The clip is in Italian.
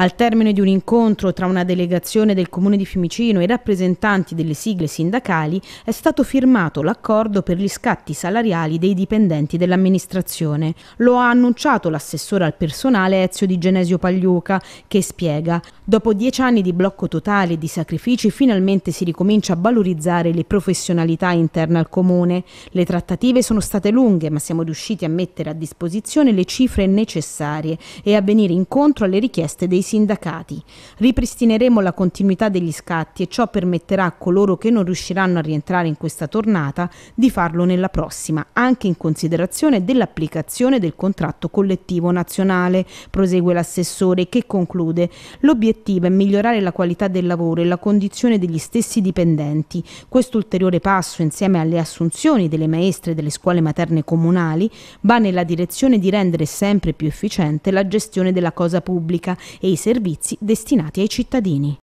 Al termine di un incontro tra una delegazione del Comune di Fiumicino e rappresentanti delle sigle sindacali è stato firmato l'accordo per gli scatti salariali dei dipendenti dell'amministrazione. Lo ha annunciato l'assessore al personale Ezio Di Genesio Pagliuca che spiega «Dopo dieci anni di blocco totale e di sacrifici finalmente si ricomincia a valorizzare le professionalità interne al Comune. Le trattative sono state lunghe ma siamo riusciti a mettere a disposizione le cifre necessarie e a venire incontro alle richieste dei sindacati. Ripristineremo la continuità degli scatti e ciò permetterà a coloro che non riusciranno a rientrare in questa tornata di farlo nella prossima, anche in considerazione dell'applicazione del contratto collettivo nazionale, prosegue l'assessore che conclude l'obiettivo è migliorare la qualità del lavoro e la condizione degli stessi dipendenti. Questo ulteriore passo insieme alle assunzioni delle maestre delle scuole materne comunali va nella direzione di rendere sempre più efficiente la gestione della cosa pubblica e i servizi destinati ai cittadini.